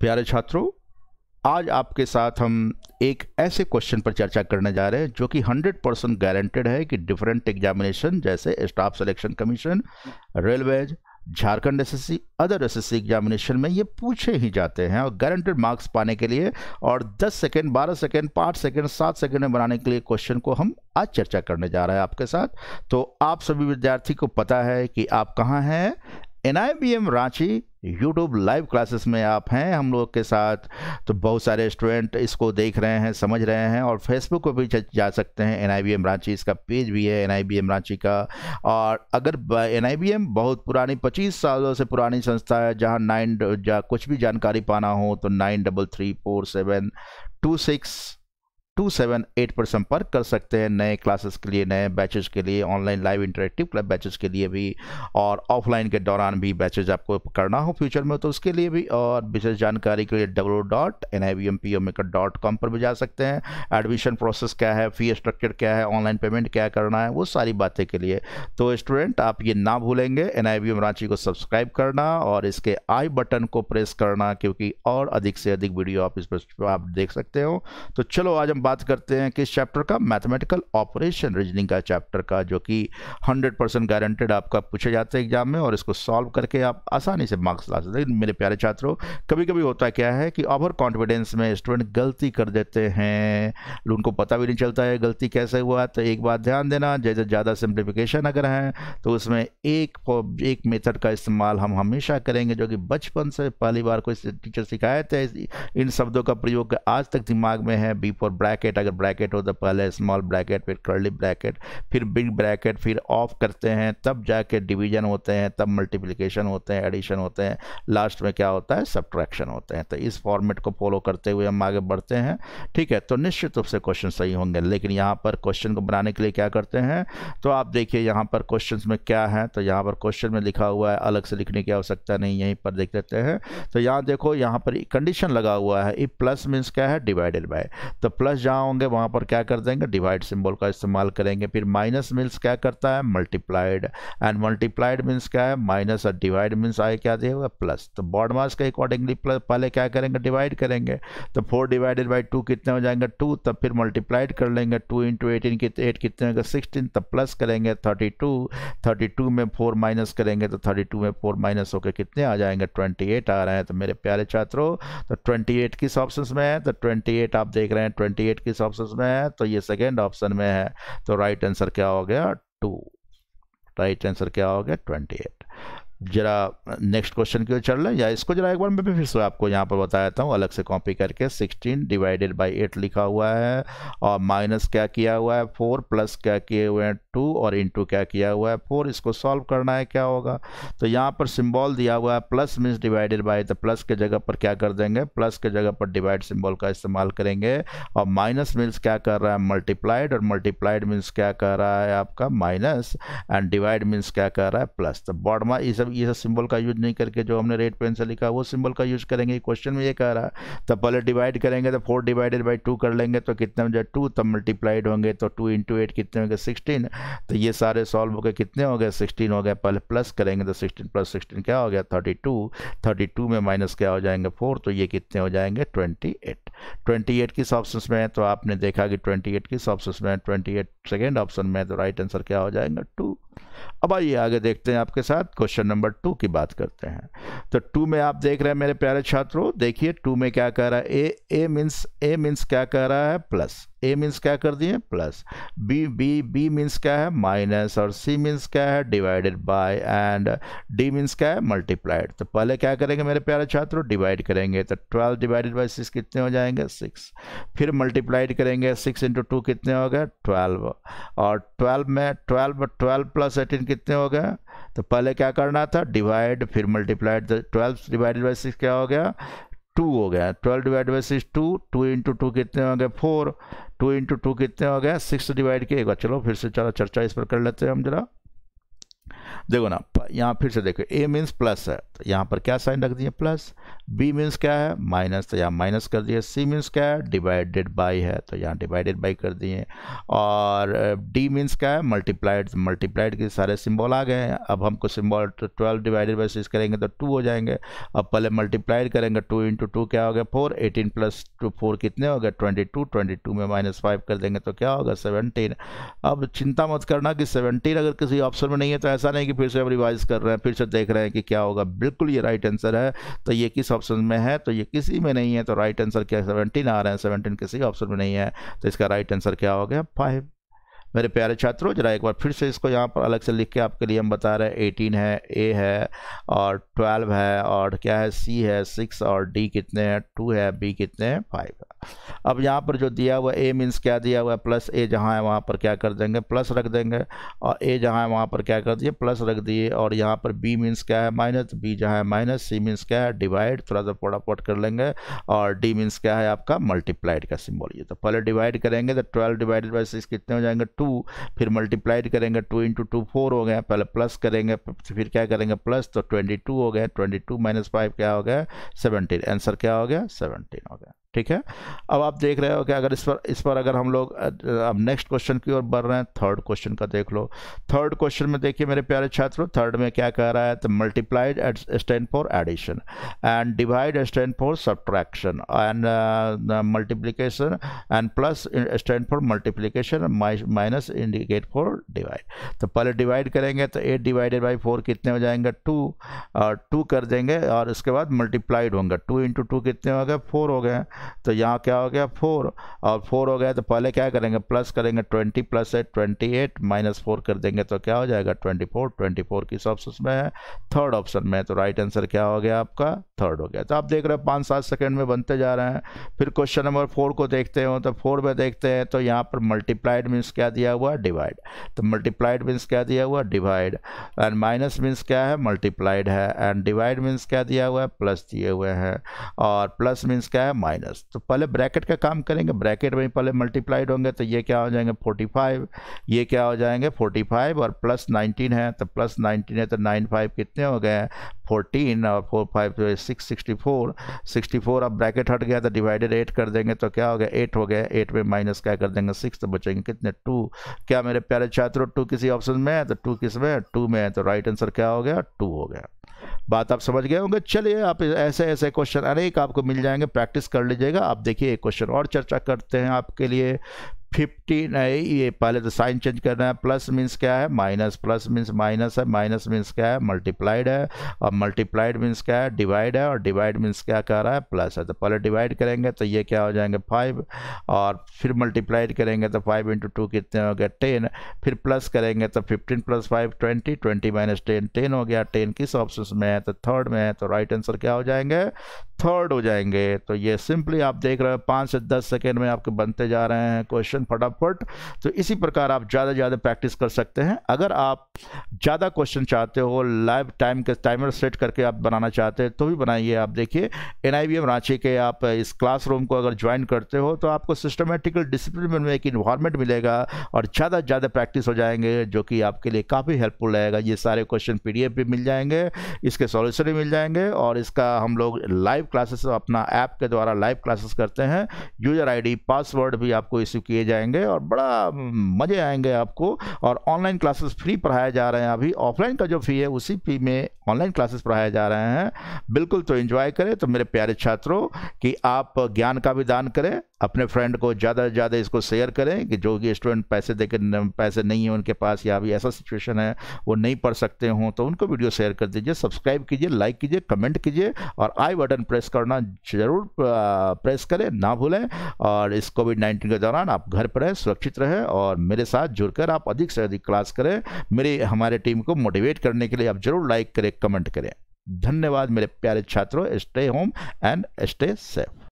प्यारे छात्रों आज आपके साथ हम एक ऐसे क्वेश्चन पर चर्चा करने जा रहे हैं जो कि 100 परसेंट गारंटेड है कि डिफरेंट एग्जामिनेशन जैसे staff selection commission railways Jharkhand as other as examination में ये पूछे ही जाते हैं और गारंटेड मार्क्स पाने के लिए और 10 सेकेंड 12 सेकेंड 5 सेकेंड 7 सेकेंड में बनाने के लिए क्वेश्चन को हम आज चर्चा करने जा रहे हैं आपके साथ तो आप सभी विद्यार्थी को पता है कि आप कहाँ हैं N Ranchi YouTube live classes में आप हैं हम लोग के साथ तो बहुत सारे स्टूडेंट इसको देख रहे हैं समझ रहे हैं और फेसबुक पर भी जा सकते हैं एन रांची इसका पेज भी है एन रांची का और अगर एन बहुत पुरानी पच्चीस सालों से पुरानी संस्था है जहाँ नाइन जा कुछ भी जानकारी पाना हो तो nine double three four seven two six two seven eight पर संपर्क कर सकते हैं नए क्लासेस के लिए नए बैचेज के लिए online live interactive club batches के लिए भी और ऑफलाइन के दौरान भी बैचेज आपको करना हो फ्यूचर में तो उसके लिए भी और विशेष जानकारी के लिए W dot N I V M P ओमेकर डॉट कॉम पर भी जा सकते हैं एडमिशन प्रोसेस क्या है फी स्ट्रक्चर क्या है ऑनलाइन पेमेंट क्या करना है वो सारी बातें के लिए तो स्टूडेंट आप ये ना भूलेंगे N I V M Ranchi को सब्सक्राइब करना और इसके आई बटन को प्रेस करना क्योंकि और अधिक से अधिक वीडियो आप इस पर आप देख सकते हो तो चलो आज हम बात करते हैं किस चैप्टर का मैथमेटिकल ऑपरेशन रीजनिंग का चैप्टर का जो कि 100 परसेंट गारंटेड आपका पूछे जाते हैं एग्जाम में और इसको सॉल्व करके आप आसानी से मार्क्स ला सकते हैं मेरे प्यारे छात्रों कभी कभी होता क्या है कि ओवर कॉन्फिडेंस में स्टूडेंट गलती कर देते हैं उनको पता भी नहीं चलता है गलती कैसे हुआ तो एक बात ध्यान देना जैसे ज़्यादा सिंप्लीफिकेशन अगर है तो उसमें एक एक मेथड का इस्तेमाल हम हमेशा करेंगे जो कि बचपन से पहली बार कोई टीचर सिखाए थे इन शब्दों का प्रयोग आज तक दिमाग में है बी फॉर ब्रैक ब्रैकेट अगर ब्रैकेट हो तो पहले स्मॉल ब्रैकेट फिर कर्ली ब्रैकेट फिर बिग ब्रैकेट फिर ऑफ करते हैं तब जाके डिवीजन होते हैं तब मल्टीप्लिकेशन होते हैं एडिशन होते हैं लास्ट में क्या होता है सब्ट्रैक्शन होते हैं तो इस फॉर्मेट को फॉलो करते हुए हम आगे बढ़ते हैं ठीक है तो निश्चित रूप से क्वेश्चन सही होंगे लेकिन यहाँ पर क्वेश्चन को बनाने के लिए क्या करते हैं तो आप देखिए यहाँ पर क्वेश्चन में क्या है तो यहाँ पर क्वेश्चन में लिखा हुआ है अलग से लिखने की आवश्यकता नहीं यहीं पर देख लेते हैं तो यहाँ देखो यहाँ पर कंडीशन लगा हुआ है ई प्लस मीन्स क्या है डिवाइडेड बाय तो प्लस जहाँ होंगे वहाँ पर क्या कर देंगे डिवाइड सिंबल का इस्तेमाल करेंगे फिर माइनस मीन्स क्या करता है मल्टीप्लाइड एंड मल्टीप्लाइड मीन्स क्या है माइनस और डिवाइड मीन्स आए क्या देगा प्लस तो बॉड मास के अकॉर्डिंगली प्लस पहले क्या करेंगे डिवाइड करेंगे तो फोर डिवाइडेड बाई टू कितने हो जाएंगे टू तब तो फिर मल्टीप्लाइड कर लेंगे टू इंटू एटीन कितने एट कितने होंगे सिक्सटीन तब प्लस करेंगे थर्टी टू थर्टी टू में फोर माइनस करेंगे तो थर्टी टू में फोर माइनस होकर कितने आ जाएंगे ट्वेंटी एट आ रहे हैं तो मेरे प्यारे छात्रों तो ट्वेंटी एट किस ऑप्शन में है तो ट्वेंटी एट आप देख रहे हैं ट्वेंटी डेट किस ऑप्शन में है तो ये सेकेंड ऑप्शन में है तो राइट आंसर क्या हो गया टू राइट आंसर क्या हो गया ट्वेंटी एट जरा नेक्स्ट क्वेश्चन की ओर चल लें या इसको जरा एक बार मैं भी फिर से आपको यहाँ पर बता देता हूँ अलग से कॉपी करके 16 डिवाइडेड बाय 8 लिखा हुआ है और माइनस क्या किया हुआ है 4 प्लस क्या किए हुए हैं 2 और इनटू क्या किया हुआ है 4 इसको सॉल्व करना है क्या होगा तो यहाँ पर सिम्बॉल दिया हुआ है प्लस मीन्स डिवाइडेड बाई तो प्लस के जगह पर क्या कर देंगे प्लस के जगह पर डिवाइड सिम्बॉल का इस्तेमाल करेंगे और माइनस मीन्स क्या कर रहा है मल्टीप्लाइड और मल्टीप्लाइड मीन्स क्या कर रहा है आपका माइनस एंड डिवाइड मीन्स क्या कर रहा है प्लस तो बॉडमा इस सब ये सब सिंबल का यूज नहीं करके जो हमने रेड पेन से लिखा वो सिंबल का यूज करेंगे क्वेश्चन में ये कह रहा है तो पहले डिवाइड करेंगे तो फोर डिवाइडेड बाई टू कर लेंगे तो कितने में जो टू तब मल्टीप्लाइड होंगे तो टू इंटू एट कितने होंगे सिक्सटीन तो ये सारे सॉल्व हो गए कितने हो गए सिक्सटीन हो गए पहले प्लस करेंगे तो सिक्सटीन प्लस सिक्सटीन क्या हो गया थर्टी टू थर्टी टू में माइनस क्या हो जाएंगे फोर तो ये कितने हो जाएंगे ट्वेंटी एट ट्वेंटी एट किस ऑप्शन में है तो आपने देखा कि ट्वेंटी एट किस ऑप्शन में ट्वेंटी एट सेकेंड ऑप्शन में तो राइट आंसर क्या हो जाएगा टू अब आइए आगे देखते हैं आपके साथ क्वेश्चन नंबर टू की बात करते हैं तो टू में आप देख रहे हैं मेरे प्यारे छात्रों देखिए टू में क्या कह रहा है ए ए मीन्स ए मीन्स क्या कह रहा है प्लस ए मीन्स क्या कर दिए plus B B B means क्या है माइनस और सी मीन्स क्या है divided by and D means क्या है मल्टीप्लाइड तो पहले क्या करेंगे मेरे प्यारे छात्रों डिवाइड करेंगे तो ट्वेल्व डिवाइडेड बाई सिक्स कितने हो जाएंगे सिक्स फिर मल्टीप्लाइड करेंगे सिक्स इंटू टू कितने हो गए ट्वेल्व और ट्वेल्व में ट्वेल्व ट्वेल्व प्लस एटीन कितने हो गए तो पहले क्या करना था डिवाइड फिर multiplied twelve divided by six क्या हो गया टू हो गया twelve divide by six two two into two कितने हो गए फोर टू इंटू टू कितने हो गया सिक्स डिवाइड किएगा चलो फिर से चलो चर्चा इस पर कर लेते हैं हम जरा देखो ना यहाँ फिर से देखो ए मीन्स प्लस है तो यहाँ पर क्या साइन रख दिए प्लस बी मीन्स क्या है माइनस तो यहाँ माइनस कर दिए सी मीन्स क्या है डिवाइडेड बाई है तो यहाँ डिवाइडेड बाई कर दिए और डी मीन्स क्या है मल्टीप्लाइड मल्टीप्लाइड के सारे सिंबल आ गए हैं अब हमको symbol twelve divided by six करेंगे तो टू हो जाएंगे अब पहले मल्टीप्लाइड करेंगे टू इंटू टू क्या हो गया four eighteen plus two four कितने हो गए ट्वेंटी टू ट्वेंटी टू में माइनस फाइव कर देंगे तो क्या होगा सेवनटीन अब चिंता मत करना कि सेवनटीन अगर किसी ऑप्शन में नहीं है तो ऐसा नहीं कि फिर से अब रिवाइज एनालाइज कर रहे हैं फिर से देख रहे हैं कि क्या होगा बिल्कुल ये राइट आंसर है तो ये किस ऑप्शन में है तो ये किसी में नहीं है तो राइट आंसर क्या सेवनटीन आ रहे हैं सेवनटीन किसी ऑप्शन में नहीं है तो इसका राइट आंसर क्या हो गया फाइव मेरे प्यारे छात्रों जरा एक बार फिर से इसको यहाँ पर अलग से लिख के आपके लिए हम बता रहे हैं एटीन है ए है और ट्वेल्व है और क्या है सी है सिक्स और डी कितने हैं टू है बी कितने हैं फाइव है अब यहाँ पर जो दिया हुआ ए मीन्स क्या दिया हुआ है प्लस ए जहाँ है वहाँ पर क्या कर देंगे प्लस रख देंगे और ए जहाँ है वहाँ पर क्या कर दिए प्लस रख दिए और यहाँ पर बी मीन्स क्या है माइनस बी जहाँ है माइनस सी मीन्स क्या है डिवाइड थोड़ा सा पोटापोट कर लेंगे और डी मीन्स क्या है आपका मल्टीप्लाइड का सिम्बॉल ये तो पहले डिवाइड करेंगे तो ट्वेल्व डिवाइडेड बाई सिक्स कितने हो जाएंगे टू टू फिर मल्टीप्लाइड करेंगे टू इंटू टू फोर हो गया पहले प्लस करेंगे फिर क्या करेंगे प्लस तो ट्वेंटी टू हो गया ट्वेंटी टू माइनस फाइव क्या हो गया सेवनटीन आंसर क्या हो गया सेवनटीन हो गया ठीक है अब आप देख रहे हो कि अगर इस पर इस पर अगर हम लोग अब नेक्स्ट क्वेश्चन की ओर बढ़ रहे हैं थर्ड क्वेश्चन का देख लो थर्ड क्वेश्चन में देखिए मेरे प्यारे छात्रों थर्ड में क्या कह रहा है तो multiplied at stand for addition and divide stand for subtraction and multiplication and plus stand for multiplication minus indicate for divide तो पहले डिवाइड करेंगे तो एट डिवाइडेड बाई फोर कितने हो जाएंगे टू और टू कर देंगे और इसके बाद मल्टीप्लाइड होंगे टू इंटू टू कितने हो गए फोर हो गए तो यहाँ क्या हो गया फोर और फोर हो गया तो पहले क्या करेंगे प्लस करेंगे twenty plus eight twenty eight minus four कर देंगे तो क्या हो जाएगा ट्वेंटी फोर ट्वेंटी फोर किस ऑप्शन में है थर्ड ऑप्शन में है तो राइट आंसर क्या हो गया आपका थर्ड हो गया तो आप देख रहे हो पाँच सात सेकेंड में बनते जा रहे हैं फिर क्वेश्चन नंबर फोर को देखते हो तो फोर में देखते हैं तो यहाँ पर मल्टीप्लाइड मीन्स क्या दिया हुआ डिवाइड तो मल्टीप्लाइड मीन्स क्या दिया हुआ डिवाइड एंड माइनस मीन्स क्या है मल्टीप्लाइड है एंड डिवाइड मीन्स क्या दिया हुआ है प्लस दिए हुए हैं और प्लस मीन्स क्या है माइनस प्लस तो पहले ब्रैकेट का काम करेंगे ब्रैकेट में पहले मल्टीप्लाइड होंगे तो ये क्या हो जाएंगे 45 ये क्या हो जाएंगे 45 और प्लस 19 है तो प्लस 19 है तो 95 कितने हो गए 14 और 45 फाइव तो six sixty four sixty four अब ब्रैकेट हट गया तो डिवाइडेड एट कर देंगे तो क्या हो गया एट हो गया एट में माइनस क्या कर देंगे सिक्स तो बचेंगे कितने टू क्या मेरे प्यारे छात्रों टू किसी ऑप्शन में है तो टू किस में टू में है तो राइट आंसर क्या हो गया टू हो गया बात आप समझ गए होंगे चलिए आप ऐसे ऐसे क्वेश्चन अनेक आपको मिल जाएंगे प्रैक्टिस कर लीजिएगा आप देखिए एक क्वेश्चन और चर्चा करते हैं आपके लिए फिफ्टी नहीं ये पहले तो साइन चेंज करना है प्लस मीन्स क्या है माइनस प्लस मीन्स माइनस है माइनस मीन्स क्या है मल्टीप्लाइड है और मल्टीप्लाइड मीन्स क्या है डिवाइड है और डिवाइड मीन्स क्या कह रहा है प्लस है तो पहले डिवाइड करेंगे तो ये क्या हो जाएंगे फाइव और फिर मल्टीप्लाइड करेंगे तो फाइव इंटू टू कितने हो गए टेन फिर प्लस करेंगे तो fifteen plus five twenty twenty minus ten ten हो गया टेन किस ऑप्शन में है तो थर्ड में है तो राइट आंसर क्या हो जाएंगे थर्ड हो जाएंगे तो ये सिंपली आप देख रहे हो पाँच से दस सेकेंड में आपके बनते जा रहे हैं क्वेश्चन फटाफट तो इसी प्रकार आप ज़्यादा ज़्यादा प्रैक्टिस कर सकते हैं अगर आप ज़्यादा क्वेश्चन चाहते हो लाइव टाइम के टाइमर सेट करके आप बनाना चाहते हैं तो भी बनाइए आप देखिए एन रांची के आप इस क्लासरूम को अगर ज्वाइन करते हो तो आपको सिस्टमेटिकल डिसिप्लिन में एक इन्वायरमेंट मिलेगा और ज़्यादा से ज़्यादा प्रैक्टिस हो जाएंगे जो कि आपके लिए काफ़ी हेल्पफुल रहेगा ये सारे क्वेश्चन पी भी मिल जाएंगे इसके सॉल्यूशन भी मिल जाएंगे और इसका हम लोग लाइव क्लासेस अपना ऐप के द्वारा लाइव क्लासेस करते हैं यूज़र आईडी पासवर्ड भी आपको इश्यू किए जाएंगे और बड़ा हम्म, मज़े आएंगे आपको और ऑनलाइन क्लासेस फ्री पढ़ाए जा रहे हैं अभी ऑफलाइन का जो फ़ी है उसी फी में ऑनलाइन क्लासेस पढ़ाए जा रहे हैं बिल्कुल तो इन्जॉय करें तो मेरे प्यारे छात्रों कि आप ज्ञान का भी दान करें अपने फ्रेंड को ज़्यादा से ज़्यादा इसको शेयर करें कि जो कि स्टूडेंट पैसे देकर पैसे नहीं हैं उनके पास या अभी ऐसा सिचुएशन है वो नहीं पढ़ सकते हों तो उनको वीडियो शेयर कर दीजिए सब्सक्राइब कीजिए लाइक कीजिए कमेंट कीजिए और आई बटन प्रेस करना ज़रूर प्रेस करें ना भूलें और इस कोविड नाइन्टीन के दौरान आप घर पर रहें सुरक्षित रहें और मेरे साथ जुड़कर आप अधिक से अधिक क्लास करें मेरी हमारे टीम को मोटिवेट करने के लिए आप जरूर लाइक करें कमेंट करें धन्यवाद मेरे प्यारे छात्रों stay home and stay safe